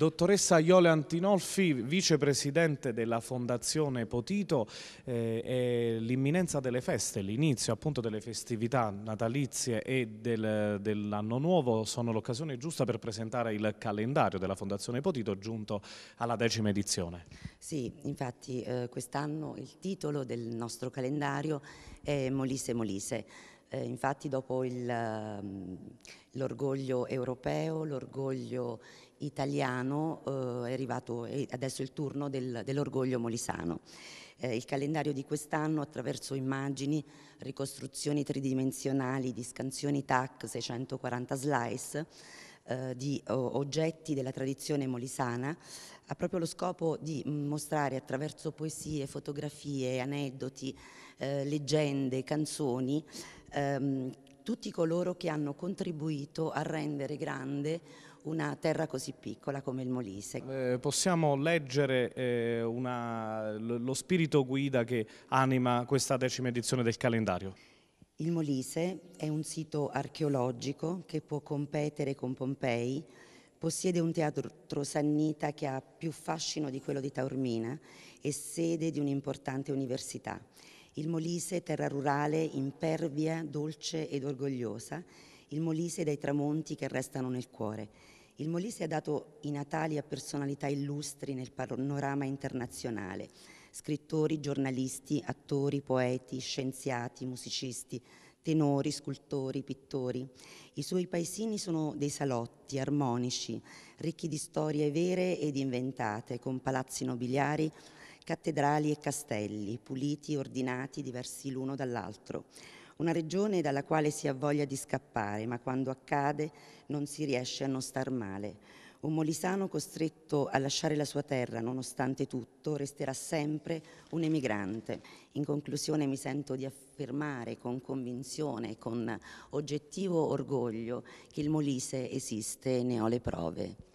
Dottoressa Iole Antinolfi, vicepresidente della Fondazione Potito, eh, l'imminenza delle feste, l'inizio appunto delle festività natalizie e del, dell'anno nuovo sono l'occasione giusta per presentare il calendario della Fondazione Potito giunto alla decima edizione. Sì, infatti eh, quest'anno il titolo del nostro calendario è Molise Molise. Eh, infatti dopo ehm, l'orgoglio europeo, l'orgoglio italiano eh, è arrivato adesso il turno del, dell'orgoglio molisano. Eh, il calendario di quest'anno attraverso immagini, ricostruzioni tridimensionali di scansioni TAC 640 slice eh, di o, oggetti della tradizione molisana ha proprio lo scopo di mm, mostrare attraverso poesie, fotografie, aneddoti, eh, leggende, canzoni ehm, tutti coloro che hanno contribuito a rendere grande una terra così piccola come il Molise. Eh, possiamo leggere eh, una, lo spirito guida che anima questa decima edizione del calendario? Il Molise è un sito archeologico che può competere con Pompei, possiede un teatro sannita che ha più fascino di quello di Taormina e sede di un'importante università il Molise, terra rurale, impervia, dolce ed orgogliosa, il Molise dai tramonti che restano nel cuore. Il Molise ha dato i natali a personalità illustri nel panorama internazionale, scrittori, giornalisti, attori, poeti, scienziati, musicisti, tenori, scultori, pittori. I suoi paesini sono dei salotti armonici, ricchi di storie vere ed inventate, con palazzi nobiliari, cattedrali e castelli, puliti, ordinati, diversi l'uno dall'altro. Una regione dalla quale si ha voglia di scappare, ma quando accade non si riesce a non star male. Un molisano costretto a lasciare la sua terra, nonostante tutto, resterà sempre un emigrante. In conclusione mi sento di affermare con convinzione, con oggettivo orgoglio, che il Molise esiste e ne ho le prove.